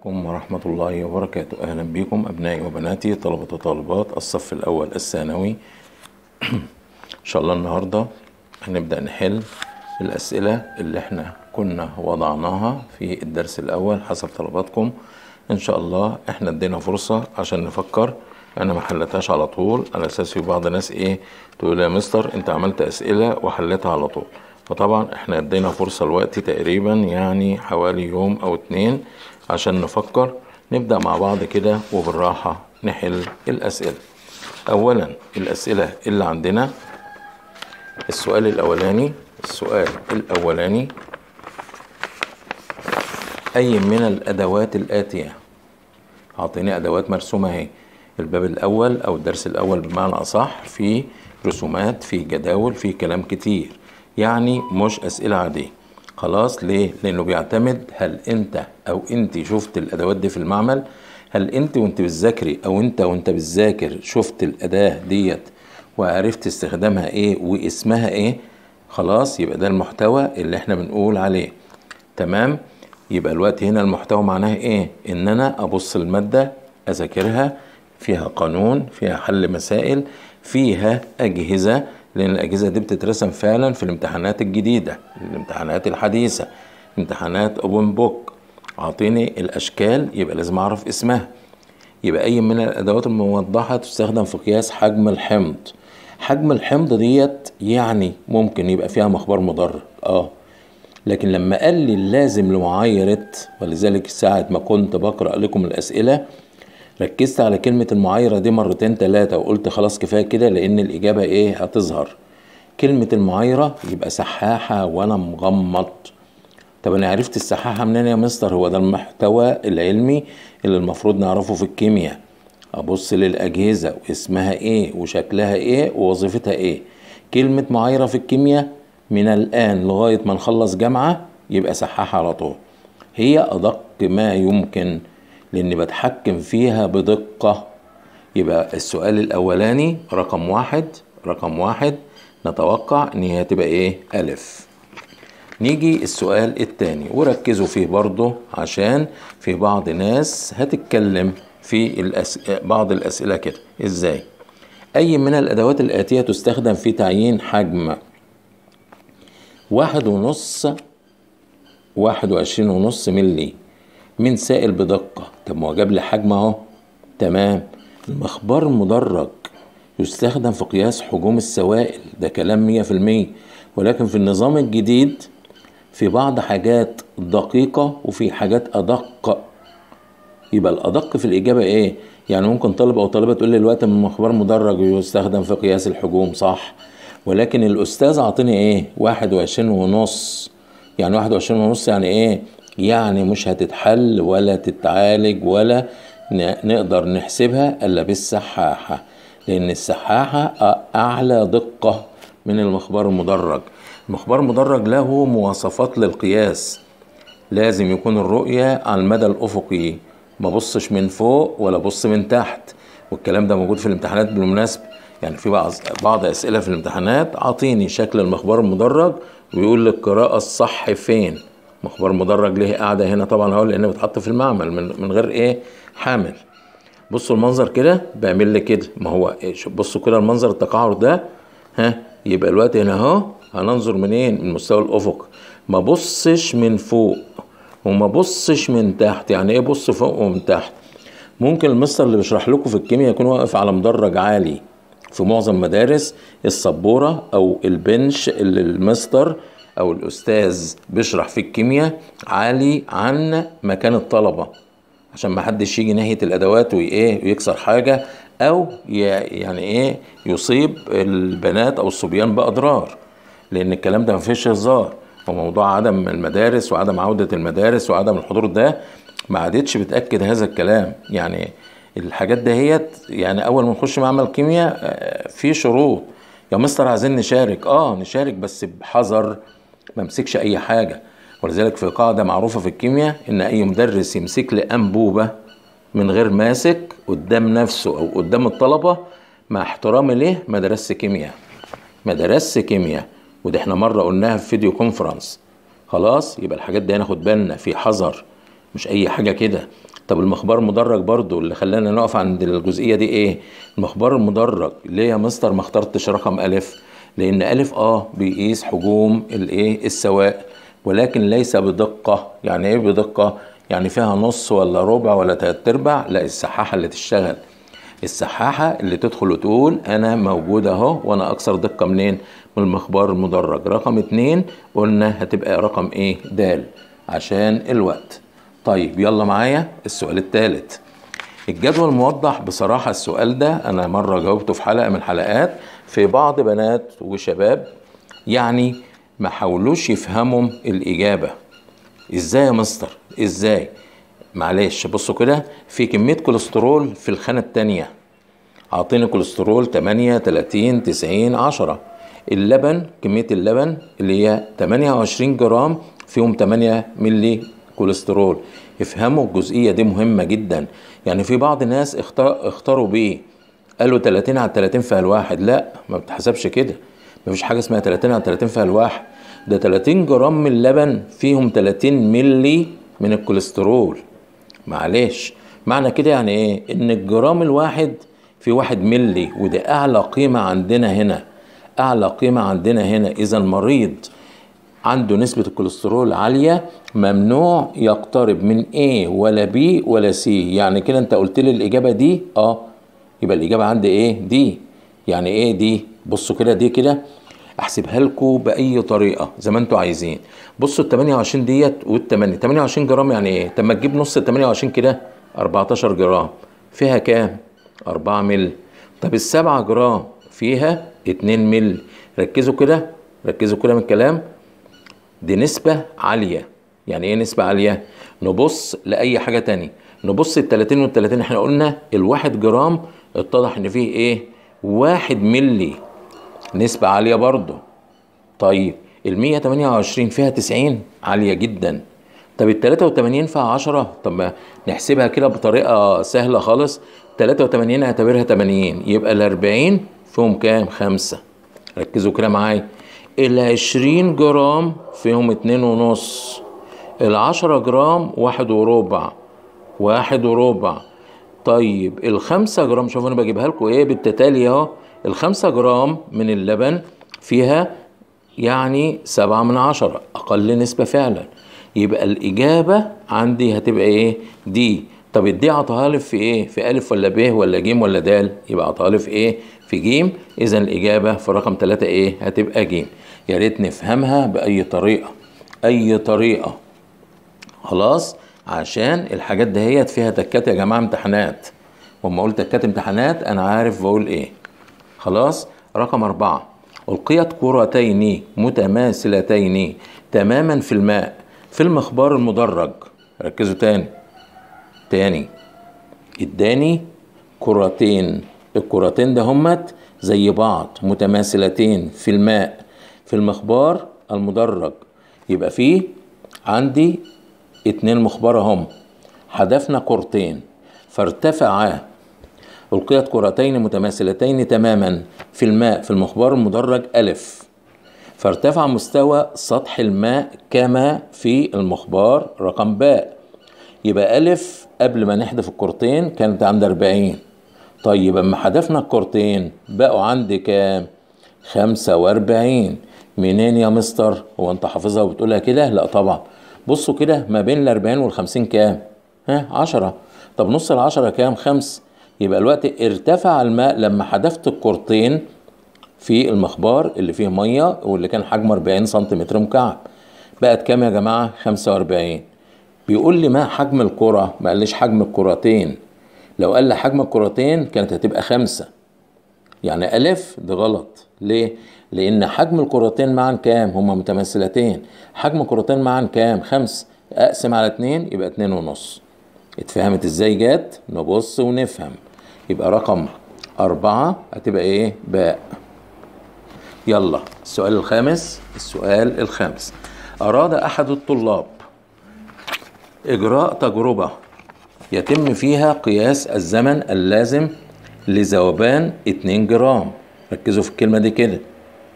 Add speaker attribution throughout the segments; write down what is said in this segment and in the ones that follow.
Speaker 1: عليكم ورحمة الله وبركاته أهلا بكم أبنائي وبناتي طلبة وطالبات الصف الأول الثانوي إن شاء الله النهاردة هنبدأ نحل الأسئلة اللي احنا كنا وضعناها في الدرس الأول حسب طلباتكم إن شاء الله احنا ادينا فرصة عشان نفكر أنا ما حلتهاش على طول على أساس في بعض الناس إيه تقول يا مستر أنت عملت أسئلة وحلتها على طول فطبعا احنا ادينا فرصة الوقت تقريبا يعني حوالي يوم أو اتنين عشان نفكر نبدأ مع بعض كده وبالراحة نحل الأسئلة أولا الأسئلة اللي عندنا السؤال الأولاني السؤال الأولاني أي من الأدوات الآتية أعطيني أدوات مرسومة أهي الباب الأول أو الدرس الأول بمعنى أصح في رسومات في جداول في كلام كتير يعني مش أسئلة عادية خلاص ليه لانه بيعتمد هل انت او انت شفت الادوات دي في المعمل هل انت وانت بتذاكري او انت وانت بتذاكر شفت الاداه ديت وعرفت استخدامها ايه واسمها ايه خلاص يبقى ده المحتوى اللي احنا بنقول عليه تمام يبقى الوقت هنا المحتوى معناه ايه ان انا ابص المادة اذاكرها فيها قانون فيها حل مسائل فيها اجهزة لان الاجهزه دي بتترسم فعلا في الامتحانات الجديده الامتحانات الحديثه امتحانات اوبن بوك اعطيني الاشكال يبقى لازم اعرف اسمها يبقى اي من الادوات الموضحه تستخدم في قياس حجم الحمض حجم الحمض ديت يعني ممكن يبقى فيها مخبار مضر اه لكن لما قال لي اللازم لمعايره ولذلك ساعه ما كنت بقرا لكم الاسئله ركزت على كلمة المعايرة دي مرتين تلاتة وقلت خلاص كفاية كده لأن الإجابة إيه هتظهر كلمة المعايرة يبقى سحاحة وأنا مغمض طب أنا عرفت السحاحة منين يا مستر هو ده المحتوى العلمي اللي المفروض نعرفه في الكيمياء أبص للأجهزة واسمها إيه وشكلها إيه ووظيفتها إيه كلمة معايرة في الكيمياء من الآن لغاية ما نخلص جامعة يبقى سحاحة على طول هي أدق ما يمكن لاني بتحكم فيها بدقة يبقى السؤال الاولاني رقم واحد رقم واحد نتوقع ان هي هتبقى ايه الف نيجي السؤال التاني وركزوا فيه برضه عشان في بعض ناس هتتكلم في الأس... بعض الاسئله كده ازاي اي من الادوات الاتيه تستخدم في تعيين حجم واحد ونص واحد وعشرين ونص ملي من سائل بدقة طب ما هو جاب لي حجم اهو تمام المخبار المدرج يستخدم في قياس حجوم السوائل ده كلام مية في المية ولكن في النظام الجديد في بعض حاجات دقيقة وفي حاجات أدق يبقى الأدق في الإجابة إيه؟ يعني ممكن طالب أو طالبة تقول لي الوقت من مخبار مدرج يستخدم في قياس الحجوم صح ولكن الأستاذ أعطيني إيه؟ واحد وعشرين ونص يعني واحد وعشرين ونص يعني إيه؟ يعني مش هتتحل ولا تتعالج ولا نقدر نحسبها إلا بالسحاحة لأن السحاحة أعلى دقة من المخبار المدرج المخبار المدرج له مواصفات للقياس لازم يكون الرؤية على المدى الأفقي ما بصش من فوق ولا بص من تحت والكلام ده موجود في الامتحانات بالمناسبة يعني في بعض بعض أسئلة في الامتحانات عطيني شكل المخبار المدرج ويقول لك القراءة الصح فين مخبر مدرج ليه قاعده هنا طبعا هقول لان بتحط في المعمل من, من غير ايه حامل بصوا المنظر كده بعمل لي كده ما هو إيه، بصوا كده المنظر التقعر ده ها يبقى الوقت هنا اهو هننظر منين من مستوى الافق ما بصش من فوق وما بصش من تحت يعني ايه بص فوق ومن تحت ممكن المستر اللي بيشرح لكم في الكيمياء يكون واقف على مدرج عالي في معظم مدارس السبوره او البنش اللي المستر او الاستاذ بيشرح في الكيمياء عالي عن مكان الطلبه عشان ما حدش يجي ناحيه الادوات وايه ويكسر حاجه او يعني ايه يصيب البنات او الصبيان باضرار لان الكلام ده ما فيش هزار وموضوع عدم المدارس وعدم عوده المدارس وعدم الحضور ده ما عادتش بتاكد هذا الكلام يعني الحاجات دهيت يعني اول ما نخش معمل كيمياء آه، في شروط يا مستر عايزين نشارك اه نشارك بس بحذر ما امسكش اي حاجه ولذلك في قاعده معروفه في الكيمياء ان اي مدرس يمسك لي انبوبه من غير ماسك قدام نفسه او قدام الطلبه مع احترامي ليه ما درسش كيمياء ما درسش كيمياء ودي احنا مره قلناها في فيديو كونفرنس خلاص يبقى الحاجات دي هناخد بالنا في حذر مش اي حاجه كده طب المخبار المدرج برضو اللي خلانا نقف عند الجزئيه دي ايه المخبار المدرج ليه يا مستر ما اخترتش رقم الف لأن ألف آه بيقيس حجوم الإيه السواء ولكن ليس بدقة يعني إيه بدقة؟ يعني فيها نص ولا ربع ولا تلات أرباع لا السحاحة اللي تشتغل السحاحة اللي تدخل وتقول أنا موجود أهو وأنا أكثر دقة منين؟ من المخبار المدرج رقم اتنين قلنا هتبقى رقم إيه؟ د عشان الوقت طيب يلا معايا السؤال الثالث الجدول موضح بصراحة السؤال ده أنا مرة جاوبته في حلقة من الحلقات في بعض بنات وشباب يعني ما حاولوش يفهموا الإجابة إزاي يا مستر إزاي معلش بصوا كده في كمية كوليسترول في الخانة التانية أعطيني كوليسترول 8 30 90 10 اللبن كمية اللبن اللي هي 28 جرام فيهم 8 ملي كوليسترول افهموا الجزئية دي مهمة جدا يعني في بعض الناس اختاروا بيه قال له 30 على 30 في الواحد لا ما بتحسبش كده مفيش حاجه اسمها 30 على 30 في الواحد ده 30 جرام من اللبن فيهم 30 ملي من الكوليسترول معلش معنى كده يعني ايه ان الجرام الواحد في واحد ملي وده اعلى قيمه عندنا هنا اعلى قيمه عندنا هنا اذا المريض عنده نسبة الكوليسترول عالية ممنوع يقترب من A ولا B ولا C يعني كده انت قلت لي الإجابة دي اه يبقى الاجابه عندي ايه دي يعني ايه دي بصوا كده دي كده احسبها لكم باي طريقه زي ما انتم عايزين بصوا ال 28 ديت وال 8 28 جرام يعني ايه طب ما تجيب نص ال 28 كده 14 جرام فيها كام 4 مل طب ال 7 جرام فيها 2 مل ركزوا كده ركزوا كده من الكلام دي نسبه عاليه يعني ايه نسبه عاليه نبص لاي حاجه تانية نبص ال 30 وال 30 احنا قلنا الواحد جرام اتضح ان فيه ايه واحد ملي نسبة عالية برضه طيب ال 128 فيها 90 عالية جدا طب ال 83 فيها 10 طب ما نحسبها كده بطريقة سهلة خالص 83 اعتبرها 80 يبقى ال 40 فيهم كام؟ 5 ركزوا كده معايا ال 20 جرام فيهم اتنين ونص ال 10 جرام واحد وربع واحد وربع طيب ال 5 جرام شوف انا بجيبها لكم ايه بالتتالي اهو ال 5 جرام من اللبن فيها يعني سبعة من عشرة اقل نسبة فعلا يبقى الاجابة عندي هتبقى ايه دي طب الدي عطاها لي في ايه في الف ولا ب ولا ج ولا د يبقى عطاها لي في ايه في ج اذا الاجابة في رقم 3 ايه هتبقى ج يا ريت نفهمها باي طريقة اي طريقة خلاص عشان الحاجات دهيت فيها تكات يا جماعه امتحانات واما اقول تكات امتحانات انا عارف بقول ايه خلاص رقم أربعة ألقيت كرتين متماثلتين تماما في الماء في المخبار المدرج ركزوا تاني تاني اداني كرتين الكرتين ده همت زي بعض متماثلتين في الماء في المخبار المدرج يبقى فيه عندي اتنين مخبرة هم حدفنا كرتين فارتفعا ألقيت كرتين متماثلتين تماما في الماء في المخبار المدرج ألف فارتفع مستوى سطح الماء كما في المخبار رقم باء يبقى ألف قبل ما نحذف الكرتين كانت عند أربعين طيب أما حذفنا الكرتين بقوا عندي كام؟ خمسة وأربعين منين يا مستر؟ هو أنت حافظها وبتقولها كده؟ لأ طبعا بصوا كده ما بين ال 40 وال 50 كام؟ ها 10 طب نص ال 10 كام؟ 5 يبقى الوقت ارتفع الماء لما حذفت الكورتين في المخبار اللي فيه ميه واللي كان حجمه 40 سم مكعب بقت كام يا جماعه 45 بيقول لي ما حجم الكره ما قاليش حجم الكرتين لو قال لي حجم الكرتين كانت هتبقى خمسة يعني ألف ده غلط ليه؟ لأن حجم الكرتين معا كام؟ هما متماثلتين حجم الكرتين معا كام؟ خمس أقسم على اتنين يبقى اتنين ونص اتفهمت ازاي جت؟ نبص ونفهم يبقى رقم أربعة هتبقى إيه؟ باء يلا السؤال الخامس السؤال الخامس أراد أحد الطلاب إجراء تجربة يتم فيها قياس الزمن اللازم لذوبان 2 جرام ركزوا في الكلمة دي كده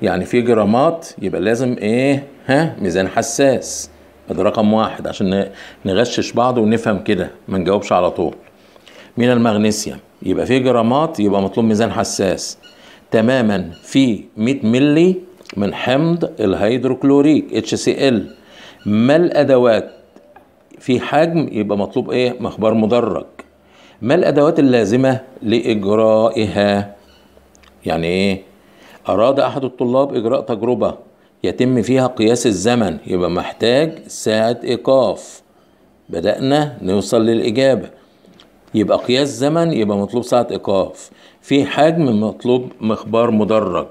Speaker 1: يعني في جرامات يبقى لازم ايه ها ميزان حساس ده رقم واحد عشان نغشش بعض ونفهم كده ما نجاوبش على طول من المغنيسيوم يبقى في جرامات يبقى مطلوب ميزان حساس تماما في 100 ملي من حمض الهيدروكلوريك HCl ما الادوات في حجم يبقى مطلوب ايه مخبار مدرج ما الأدوات اللازمة لإجرائها؟ يعني إيه؟ أراد أحد الطلاب إجراء تجربة يتم فيها قياس الزمن يبقى محتاج ساعة إيقاف بدأنا نوصل للإجابة يبقى قياس زمن يبقى مطلوب ساعة إيقاف في حجم مطلوب مخبار مدرج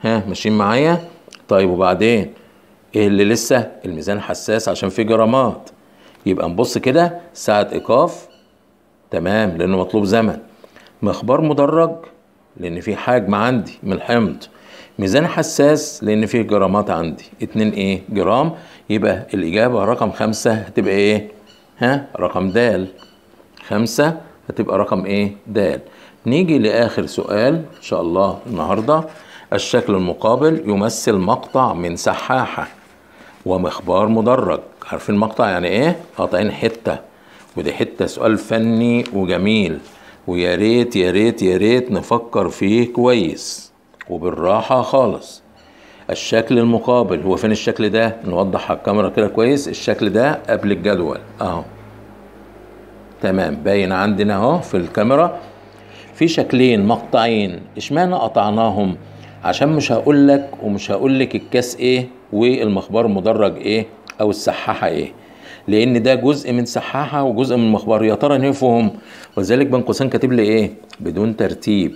Speaker 1: ها ماشيين معايا؟ طيب وبعدين إيه اللي لسه؟ الميزان حساس عشان فيه جرامات يبقى نبص كده ساعة إيقاف تمام لأنه مطلوب زمن مخبار مدرج لأن في حجم عندي من الحمض ميزان حساس لأن فيه جرامات عندي اتنين إيه جرام يبقى الإجابة رقم خمسة هتبقى إيه؟ ها رقم د خمسة هتبقى رقم إيه؟ د نيجي لآخر سؤال إن شاء الله النهاردة الشكل المقابل يمثل مقطع من سحاحة ومخبار مدرج عارفين المقطع يعني إيه؟ قاطعين حتة ودي حته سؤال فني وجميل ويا ريت يا ريت يا ريت نفكر فيه كويس وبالراحه خالص الشكل المقابل هو فين الشكل ده نوضح على الكاميرا كده كويس الشكل ده قبل الجدول اهو تمام باين عندنا اهو في الكاميرا في شكلين مقطعين اشمعنى قطعناهم عشان مش هقول لك ومش هقول لك الكاس ايه والمخبار مدرج ايه او السحاحه ايه لان ده جزء من سحاحه وجزء من مخبر يا ترى نفهم ولذلك بين قوسين كاتب لي ايه بدون ترتيب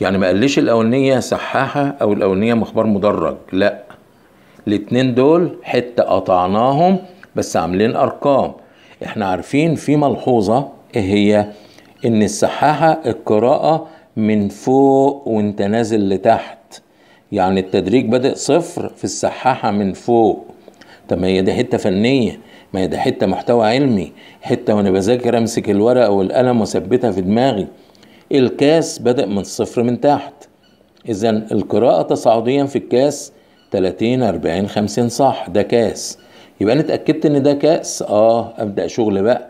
Speaker 1: يعني ما قاليش الاولانيه سحاحه او الاولانيه مخبار مدرج لا الاتنين دول حته قطعناهم بس عاملين ارقام احنا عارفين في ملحوظه ايه هي ان السحاحه القراءه من فوق وانت نازل لتحت يعني التدريج بادئ صفر في السحاحه من فوق طب ما هي دي حته فنيه ما هي ده حته محتوى علمي حته وانا بذاكر امسك الورقه والقلم واثبتها في دماغي الكاس بدأ من الصفر من تحت إذا القراءة تصاعديا في الكاس 30 40 50 صح ده كاس يبقى أنا اتأكدت إن ده كاس آه أبدأ شغل بقى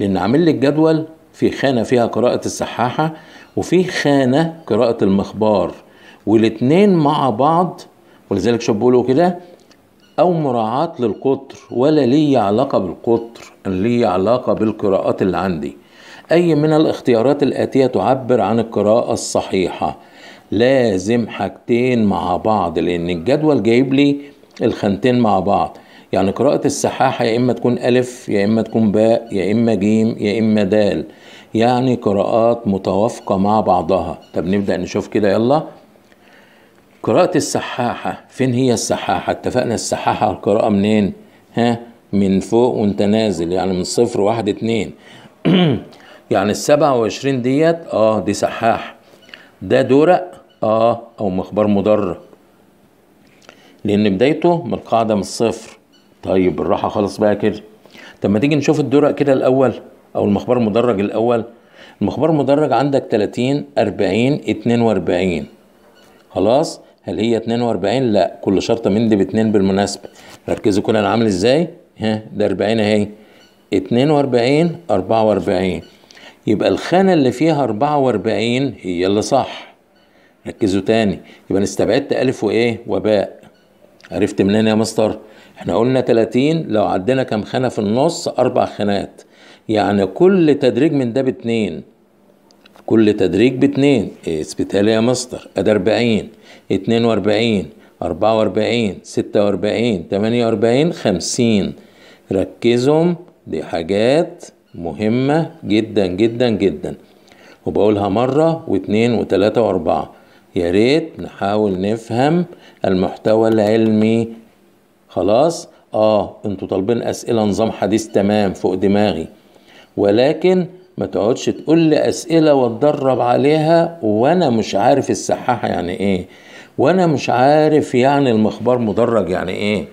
Speaker 1: لأن عامل لي الجدول في خانة فيها قراءة السحاحة وفي خانة قراءة المخبار والاتنين مع بعض ولذلك شو بيقولوا كده أو مراعاة للقطر ولا لي علاقة بالقطر لي علاقة بالقراءات اللي عندي أي من الاختيارات الآتية تعبر عن القراءة الصحيحة لازم حاجتين مع بعض لأن الجدول جايب لي الخانتين مع بعض يعني قراءة السحاحة يا إما تكون ألف يا إما تكون باء يا إما جيم يا إما دال يعني قراءات متوافقة مع بعضها طب نبدأ نشوف كده يلا قراءة السحاحة فين هي السحاحة اتفقنا السحاحة القراءة منين ها من فوق وانت نازل يعني من صفر واحد اتنين يعني السبعة وعشرين ديت اه دي سحاح ده دورق اه او مخبار مدرج لان بدايته من القاعدة من الصفر طيب بالراحة خالص بقى كده طب ما تيجي نشوف الدورق كده الاول او المخبار المدرج الاول المخبار المدرج عندك 30 40 42 خلاص هل هي 42 لا كل شرطه من دي باتنين بالمناسبه ركزوا كده انا عامل ازاي ها ده 40 اهي 42 44 يبقى الخانه اللي فيها 44 هي اللي صح ركزوا تاني يبقى انا استبعدت الف وايه وباء عرفت منين يا مستر احنا قلنا 30 لو عدينا كام خانه في النص اربع خانات يعني كل تدريج من ده باتنين كل تدريج باتنين اثبتها لي يا مستر ادي 40 42 44 46 48 50 ركزهم دي حاجات مهمة جدا جدا جدا وبقولها مرة واتنين وتلاتة واربعة يا ريت نحاول نفهم المحتوى العلمي خلاص اه انتوا طالبين اسئلة نظام حديث تمام فوق دماغي ولكن ما تقعدش تقول لي اسئله واتدرب عليها وانا مش عارف السحاحه يعني ايه وانا مش عارف يعني المخبار مدرج يعني ايه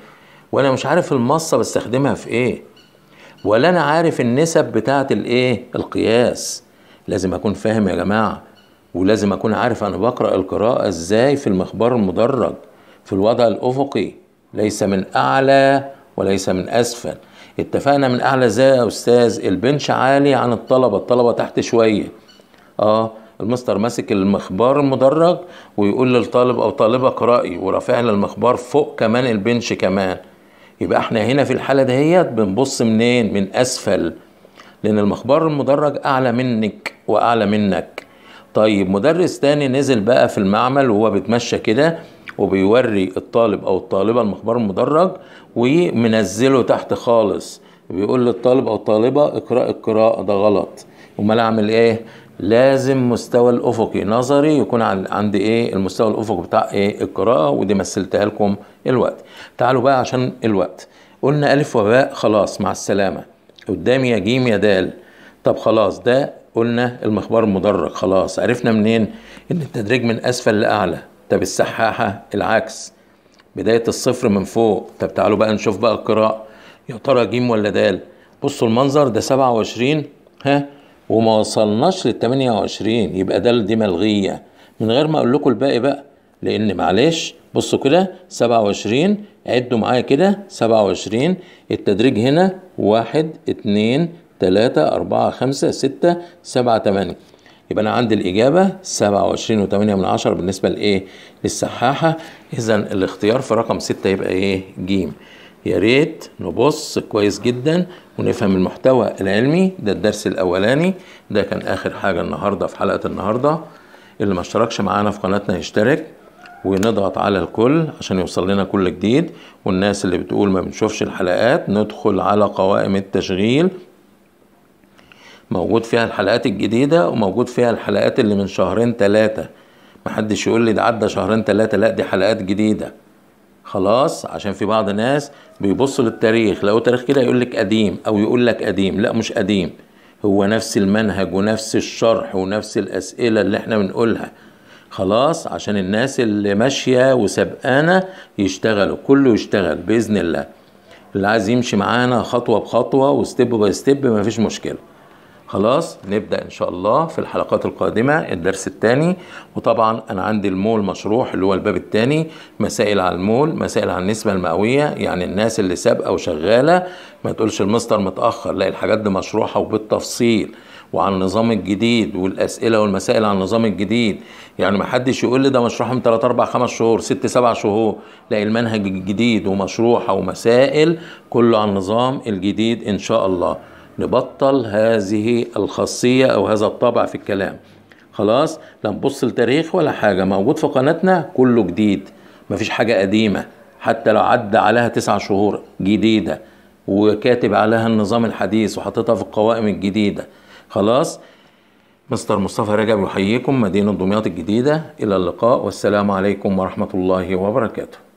Speaker 1: وانا مش عارف المصه بستخدمها في ايه ولا انا عارف النسب بتاعه الايه القياس لازم اكون فاهم يا جماعه ولازم اكون عارف انا بقرا القراءه ازاي في المخبار المدرج في الوضع الافقي ليس من اعلى وليس من اسفل اتفقنا من اعلى ازاي يا استاذ البنش عالي عن الطلبه الطلبه تحت شويه اه المستر ماسك المخبار المدرج ويقول للطالب او طالبك راي ورافعنا المخبار فوق كمان البنش كمان يبقى احنا هنا في الحاله دهيت بنبص منين من اسفل لان المخبار المدرج اعلى منك واعلى منك طيب مدرس تاني نزل بقى في المعمل وهو بيتمشى كده وبيوري الطالب او الطالبه المخبار المدرج ومنزله تحت خالص بيقول للطالب او الطالبه اقرا القراءه ده غلط امال اعمل ايه لازم مستوى الافقي نظري يكون عند ايه المستوى الافقي بتاع ايه القراءه ودي مثلتها لكم الوقت تعالوا بقى عشان الوقت قلنا الف وباء خلاص مع السلامه قدامي يا جيم يا دال طب خلاص ده قلنا المخبار المدرج خلاص عرفنا منين ان التدريج من اسفل لاعلى طب السحاحه العكس بدايه الصفر من فوق طب تعالوا بقى نشوف بقى القراءه يا ترى جيم ولا دال بصوا المنظر ده 27 ها وما وصلناش لل 28 يبقى دال دي ملغيه من غير ما اقول لكم الباقي بقى لان معلش بصوا كده 27 عدوا معايا كده 27 التدريج هنا 1 2 3 4 5 6 7 8 يبقى انا عندي الاجابه 27 و8 من بالنسبه لايه للسحاحه اذا الاختيار في رقم 6 يبقى ايه ج يا ريت نبص كويس جدا ونفهم المحتوى العلمي ده الدرس الاولاني ده كان اخر حاجه النهارده في حلقه النهارده اللي ما اشتركش معانا في قناتنا يشترك ونضغط على الكل عشان يوصل لنا كل جديد والناس اللي بتقول ما بنشوفش الحلقات ندخل على قوائم التشغيل موجود فيها الحلقات الجديدة وموجود فيها الحلقات اللي من شهرين تلاتة محدش يقول لي ده عدى شهرين تلاتة لا دي حلقات جديدة خلاص عشان في بعض ناس بيبص للتاريخ لو تاريخ كده يقول لك قديم او يقول لك قديم لا مش قديم هو نفس المنهج ونفس الشرح ونفس الاسئله اللي احنا بنقولها خلاص عشان الناس اللي ماشيه وسبقانا يشتغلوا كله يشتغل باذن الله اللي عايز يمشي معانا خطوه بخطوه وستيب باي ستيب مفيش مشكله خلاص نبدا ان شاء الله في الحلقات القادمه الدرس الثاني وطبعا انا عندي المول مشروح اللي هو الباب الثاني مسائل على المول مسائل على النسبه المئويه يعني الناس اللي سابقه وشغاله ما تقولش المستر متاخر لا الحاجات دي مشروحه وبالتفصيل وعن النظام الجديد والاسئله والمسائل عن النظام الجديد يعني ما حدش يقول لي ده مشروح من 3 4 5 شهور 6 7 شهور لا المنهج الجديد ومشروحه ومسائل كله عن النظام الجديد ان شاء الله نبطل هذه الخاصية أو هذا الطابع في الكلام خلاص لا نبص لتاريخ ولا حاجة موجود في قناتنا كله جديد مفيش حاجة قديمة حتى لو عدى عليها تسع شهور جديدة وكاتب عليها النظام الحديث وحاططها في القوائم الجديدة خلاص مستر مصطفى رجب يحييكم مدينة دمياط الجديدة إلى اللقاء والسلام عليكم ورحمة الله وبركاته